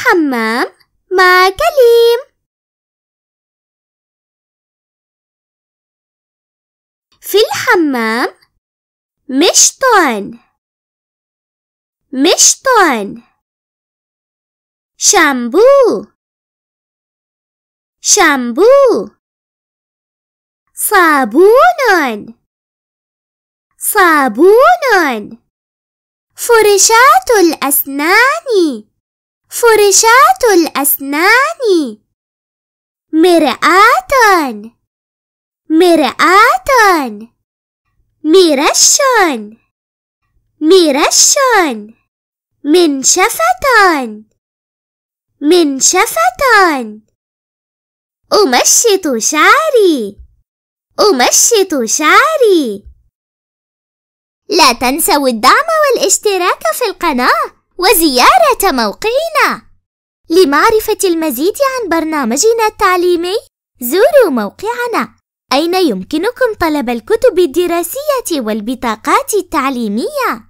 الحمام مع كليم في الحمام مشطان مشطان شامبو شامبو صابون صابون فرشاة الأسنان فرشاة الأسنان مرآة مرآة مرش مرش منشفة منشفة أمشط شعري أمشط شعري لا تنسوا الدعم والاشتراك في القناة وزيارة موقعنا لمعرفة المزيد عن برنامجنا التعليمي زوروا موقعنا أين يمكنكم طلب الكتب الدراسية والبطاقات التعليمية